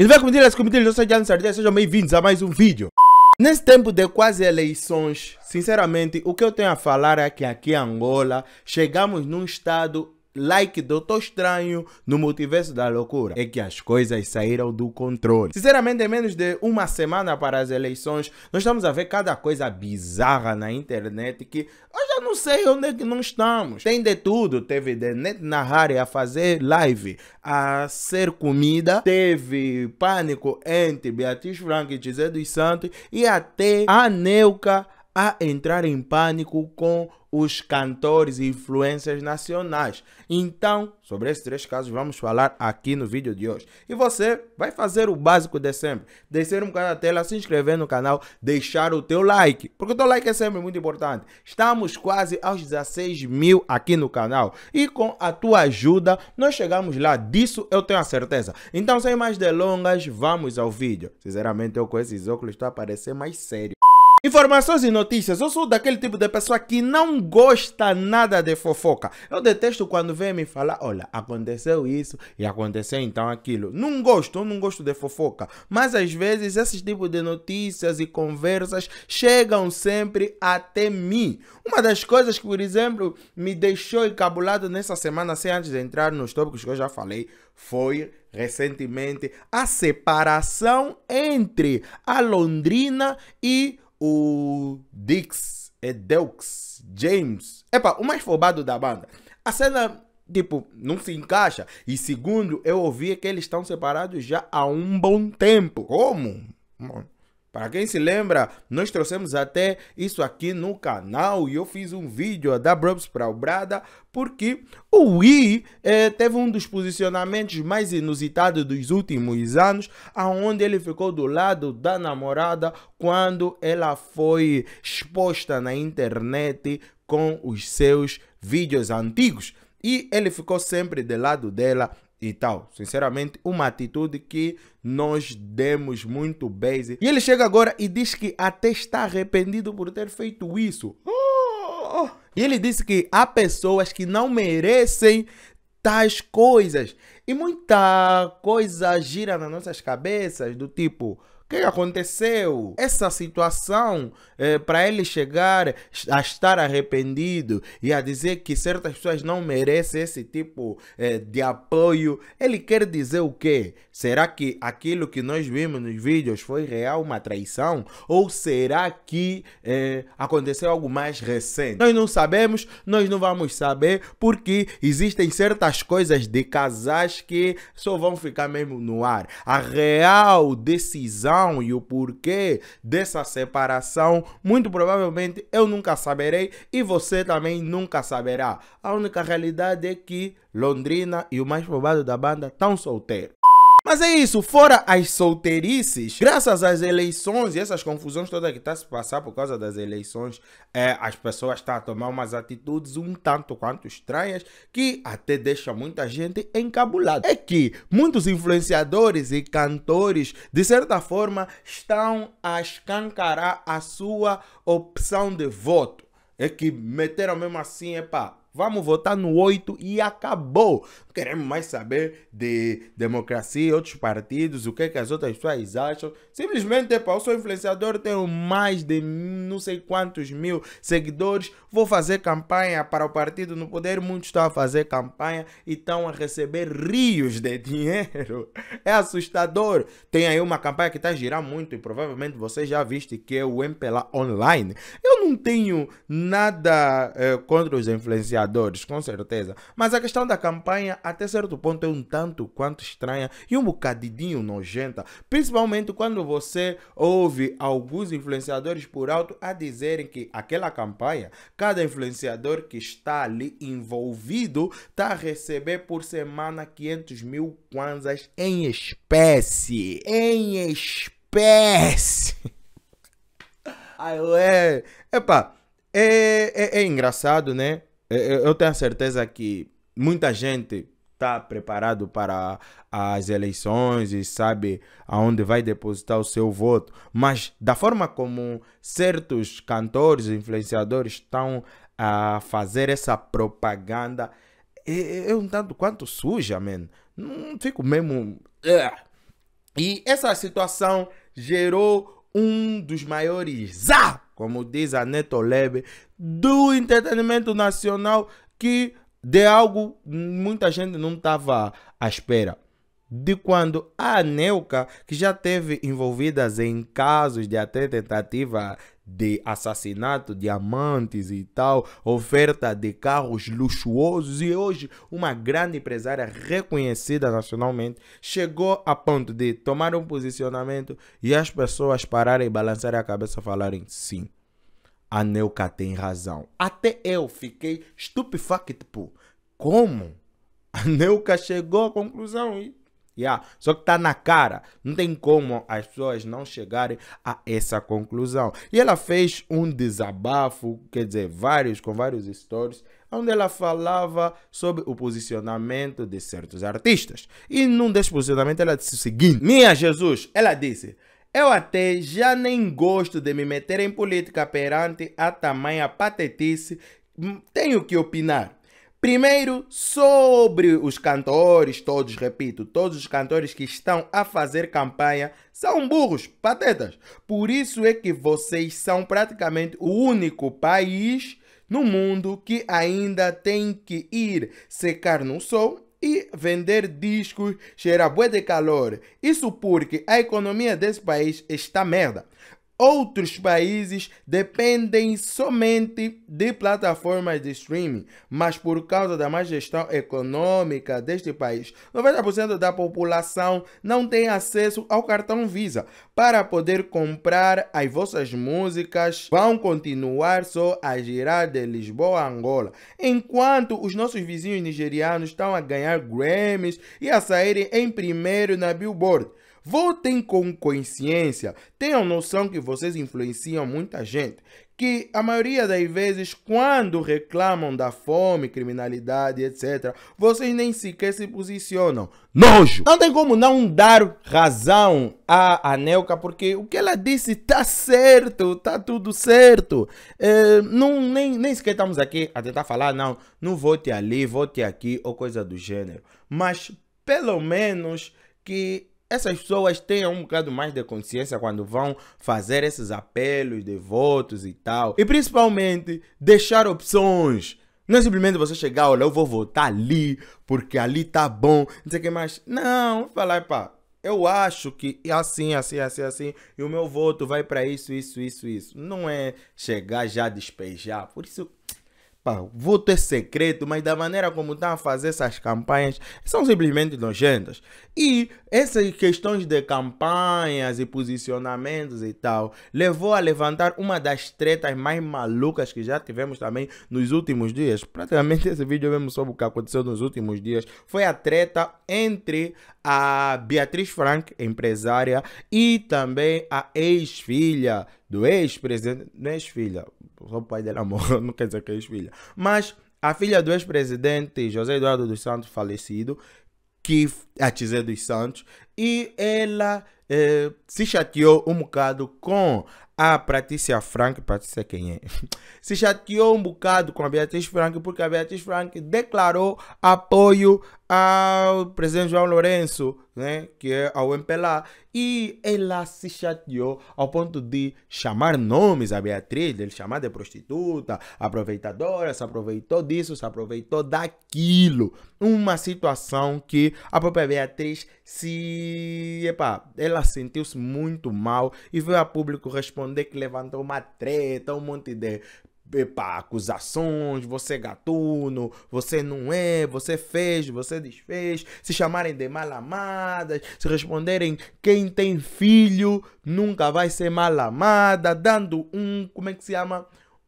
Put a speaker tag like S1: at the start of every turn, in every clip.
S1: E vai comitir esse comitilhas, eu sou Jan Sardia, sejam bem-vindos a mais um vídeo. Nesse tempo de quase eleições, sinceramente, o que eu tenho a falar é que aqui em Angola chegamos num estado like do Tô Estranho no Multiverso da Loucura é que as coisas saíram do controle. Sinceramente, em menos de uma semana para as eleições, nós estamos a ver cada coisa bizarra na internet que eu já não sei onde é que não estamos. Tem de tudo, teve de net na área a fazer live, a ser comida, teve pânico entre Beatriz Franco e José dos Santos e até a Neuca a entrar em pânico com os cantores e influências nacionais. Então, sobre esses três casos, vamos falar aqui no vídeo de hoje. E você vai fazer o básico de sempre. Descer um bocado a tela, se inscrever no canal, deixar o teu like. Porque o teu like é sempre muito importante. Estamos quase aos 16 mil aqui no canal. E com a tua ajuda, nós chegamos lá. Disso eu tenho a certeza. Então, sem mais delongas, vamos ao vídeo. Sinceramente, eu com esses óculos estou a parecer mais sério. Informações e notícias. Eu sou daquele tipo de pessoa que não gosta nada de fofoca. Eu detesto quando vem me falar, olha, aconteceu isso e aconteceu então aquilo. Não gosto, eu não gosto de fofoca. Mas às vezes esses tipos de notícias e conversas chegam sempre até mim. Uma das coisas que, por exemplo, me deixou encabulado nessa semana, sem antes de entrar nos tópicos que eu já falei, foi recentemente a separação entre a Londrina e o Dix, é Delx, James. Epá, o mais fobado da banda. A cena, tipo, não se encaixa. E segundo, eu ouvi que eles estão separados já há um bom tempo. Como? Mano. Para quem se lembra, nós trouxemos até isso aqui no canal e eu fiz um vídeo da Brubs para o Brada porque o Wii eh, teve um dos posicionamentos mais inusitados dos últimos anos, aonde ele ficou do lado da namorada quando ela foi exposta na internet com os seus vídeos antigos. E ele ficou sempre do lado dela e tal. Sinceramente, uma atitude que nós demos muito base. E ele chega agora e diz que até está arrependido por ter feito isso. Oh! E ele disse que há pessoas que não merecem tais coisas. E muita coisa gira nas nossas cabeças do tipo, que aconteceu? Essa situação, eh, para ele chegar a estar arrependido e a dizer que certas pessoas não merecem esse tipo eh, de apoio, ele quer dizer o quê? Será que aquilo que nós vimos nos vídeos foi real, uma traição? Ou será que eh, aconteceu algo mais recente? Nós não sabemos, nós não vamos saber, porque existem certas coisas de casais que só vão ficar mesmo no ar. A real decisão razão e o porquê dessa separação, muito provavelmente eu nunca saberei e você também nunca saberá. A única realidade é que Londrina e o mais provável da banda estão solteiros. Mas é isso, fora as solteirices, graças às eleições e essas confusões todas que está se passar por causa das eleições, é, as pessoas estão tá a tomar umas atitudes um tanto quanto estranhas que até deixa muita gente encabulada. É que muitos influenciadores e cantores, de certa forma, estão a escancarar a sua opção de voto. É que meteram mesmo assim, é pá, Vamos votar no 8 e acabou. Não queremos mais saber de democracia, outros partidos, o que, é que as outras pessoas acham. Simplesmente, epa, eu sou influenciador, tenho mais de não sei quantos mil seguidores. Vou fazer campanha para o partido no poder. Muitos estão a fazer campanha e estão a receber rios de dinheiro. É assustador. Tem aí uma campanha que está a girar muito e provavelmente você já viste que é o MPLA Online. Eu eu não tenho nada eh, contra os influenciadores, com certeza. Mas a questão da campanha, até certo ponto, é um tanto quanto estranha e um bocadinho nojenta. Principalmente quando você ouve alguns influenciadores por alto a dizerem que aquela campanha, cada influenciador que está ali envolvido, está a receber por semana 500 mil kwanzas em espécie. Em espécie. Aí eu, é. Epá, é, é, é engraçado, né? É, é, eu tenho a certeza que muita gente está preparado para as eleições e sabe aonde vai depositar o seu voto, mas da forma como certos cantores, influenciadores estão a fazer essa propaganda, é, é, é um tanto quanto suja, man. Não fico mesmo. E essa situação gerou um dos maiores, ah, como diz a Neto Lebe, do entretenimento nacional que de algo muita gente não estava à espera. De quando a Neuca, que já teve envolvidas em casos de até tentativa de assassinato de amantes e tal, oferta de carros luxuosos e hoje uma grande empresária reconhecida nacionalmente chegou a ponto de tomar um posicionamento e as pessoas pararem e balançarem a cabeça e falarem sim. A Neuca tem razão. Até eu fiquei estupefacto, Como? A Neuca chegou à conclusão e Yeah. Só que está na cara. Não tem como as pessoas não chegarem a essa conclusão. E ela fez um desabafo, quer dizer, vários, com vários stories, onde ela falava sobre o posicionamento de certos artistas. E num desposicionamento ela disse o seguinte: Minha Jesus, ela disse. Eu até já nem gosto de me meter em política perante a tamanha patetice. Hum, tenho que opinar. Primeiro, sobre os cantores, todos, repito, todos os cantores que estão a fazer campanha são burros, patetas. Por isso é que vocês são praticamente o único país no mundo que ainda tem que ir secar no sol e vender discos cheirar bué de calor. Isso porque a economia desse país está merda. Outros países dependem somente de plataformas de streaming, mas por causa da má gestão econômica deste país, 90% da população não tem acesso ao cartão Visa. Para poder comprar as vossas músicas, vão continuar só a girar de Lisboa a Angola, enquanto os nossos vizinhos nigerianos estão a ganhar Grammys e a saírem em primeiro na Billboard. Votem com consciência. Tenham noção que vocês influenciam muita gente. Que a maioria das vezes, quando reclamam da fome, criminalidade, etc., vocês nem sequer se posicionam. Nojo! Não tem como não dar razão à Anelka, porque o que ela disse tá certo, tá tudo certo. É, não, nem, nem sequer estamos aqui a tentar falar, não, não vote ali, vote aqui, ou coisa do gênero. Mas, pelo menos, que essas pessoas tenham um bocado mais de consciência quando vão fazer esses apelos de votos e tal. E principalmente deixar opções. Não é simplesmente você chegar, olha, eu vou votar ali, porque ali tá bom, não sei o que mais. Não, falar, pá, eu acho que é assim, assim, assim, assim, e o meu voto vai para isso, isso, isso, isso. Não é chegar já a despejar. Por isso, Pá, vou ter secreto, mas da maneira como estão tá a fazer essas campanhas, são simplesmente nojentas. E essas questões de campanhas e posicionamentos e tal, levou a levantar uma das tretas mais malucas que já tivemos também nos últimos dias. Praticamente esse vídeo é mesmo sobre o que aconteceu nos últimos dias. Foi a treta entre a Beatriz Frank, empresária, e também a ex-filha do ex-presidente, não é ex-filha, o pai dela morreu, não quer dizer que é ex-filha, mas a filha do ex-presidente José Eduardo dos Santos, falecido, que a Tizé dos Santos, e ela eh, se chateou um bocado com a Patrícia Frank, Patrícia quem é? se chateou um bocado com a Beatriz Frank porque a Beatriz Frank declarou apoio ao presidente João Lourenço, né, que é ao MPLA, e ela se chateou ao ponto de chamar nomes a Beatriz, dele chamar de prostituta, aproveitadora, se aproveitou disso, se aproveitou daquilo. Uma situação que a própria Beatriz se e, epá, ela sentiu-se muito mal e veio a público responder que levantou uma treta, um monte de epá, acusações, você é gatuno, você não é, você fez, você desfez, se chamarem de mal amadas, se responderem quem tem filho nunca vai ser mal amada, dando um, como é que se chama?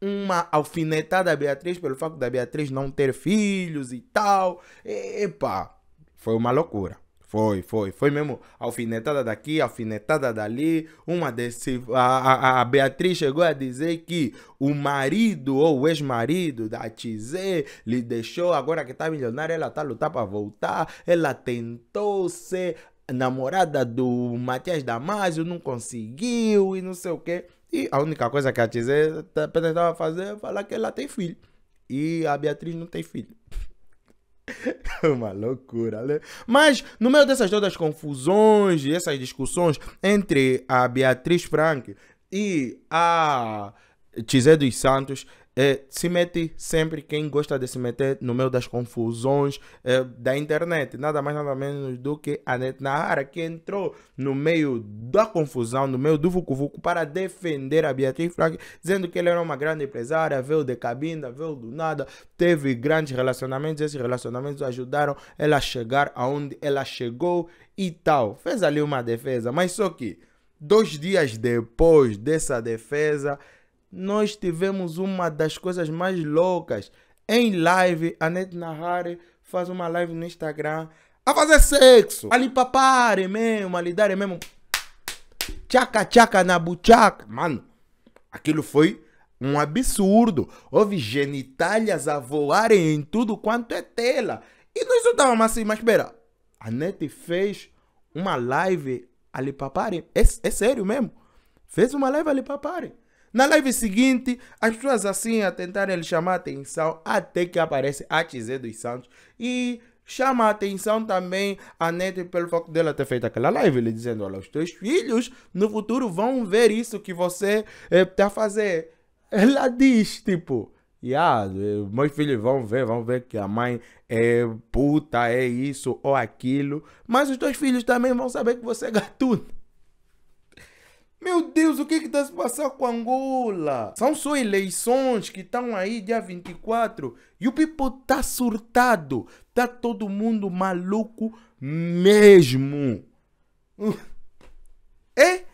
S1: Uma alfinetada a Beatriz pelo fato da Beatriz não ter filhos e tal. Epa, foi uma loucura. Foi, foi. Foi mesmo alfinetada daqui, alfinetada dali. Uma desse. A, a, a Beatriz chegou a dizer que o marido ou o ex-marido da Tizé lhe deixou, agora que tá milionária, ela tá lutando para voltar. Ela tentou ser namorada do Matias Damasio, não conseguiu e não sei o quê. E a única coisa que a Tizé tentava tá, fazer é falar que ela tem filho. E a Beatriz não tem filho. Uma loucura, né? Mas, no meio dessas todas confusões e essas discussões entre a Beatriz Frank e a Tizé dos Santos, é, se mete sempre quem gosta de se meter no meio das confusões é, da internet, nada mais nada menos do que a Netnahara, que entrou no meio da confusão, no meio do Vucu Vucu, para defender a Beatriz Frank, dizendo que ela era uma grande empresária, veio de cabinda, veio do nada, teve grandes relacionamentos, esses relacionamentos ajudaram ela a chegar aonde ela chegou e tal. Fez ali uma defesa, mas só que dois dias depois dessa defesa, nós tivemos uma das coisas mais loucas em live. A Net Nahari faz uma live no Instagram a fazer sexo, ali papare mesmo, ali dare mesmo. Tchaca, tchaca na buchaca. Mano, aquilo foi um absurdo. Houve genitálias a voarem em tudo quanto é tela. E nós não estávamos assim, mas espera. A Net fez uma live ali papare. É, é sério mesmo. Fez uma live ali papare. Na live seguinte, as pessoas assim a tentarem lhe chamar a atenção, até que aparece a XZ dos Santos e chama a atenção também a Neto pelo foco dela ter feito aquela live, lhe dizendo, olha, os teus filhos no futuro vão ver isso que você está eh, tá a fazer. Ela diz, tipo, yeah, meus filhos vão ver, vão ver que a mãe é puta, é isso ou aquilo, mas os teus filhos também vão saber que você é gatuno. Meu Deus, o que que está se passando com Angola? São só eleições que estão aí dia 24 e o people tá surtado. Tá todo mundo maluco mesmo. É?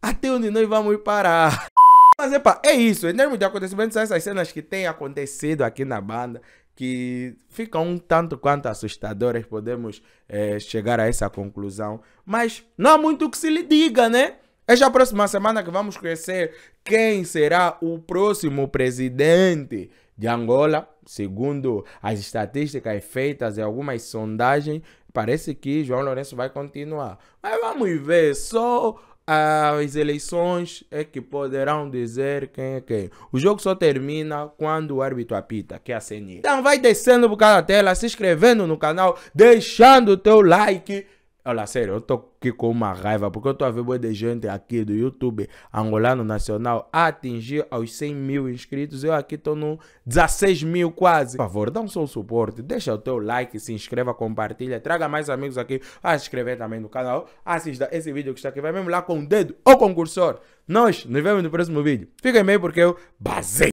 S1: Até onde nós vamos parar? Mas epa, é isso. É em termos de acontecimentos, essas cenas que têm acontecido aqui na banda, que ficam um tanto quanto assustadoras, podemos é, chegar a essa conclusão. Mas não há muito o que se lhe diga, né? É já a próxima semana que vamos conhecer quem será o próximo presidente de Angola, segundo as estatísticas feitas e algumas sondagens. Parece que João Lourenço vai continuar. Mas vamos ver, só ah, as eleições é que poderão dizer quem é quem. O jogo só termina quando o árbitro apita, que é a CNI. Então vai descendo por cada tela, se inscrevendo no canal, deixando o teu like. Olha, ah, sério, eu tô aqui com uma raiva, porque eu tô a ver boa de gente aqui do YouTube angolano nacional atingir aos 100 mil inscritos. Eu aqui tô no 16 mil quase. Por favor, dá um seu suporte, deixa o teu like, se inscreva, compartilha, traga mais amigos aqui a se inscrever também no canal. Assista esse vídeo que está aqui, vai mesmo lá com o dedo ou com o cursor. Nós nos vemos no próximo vídeo. Fiquem bem porque eu basei.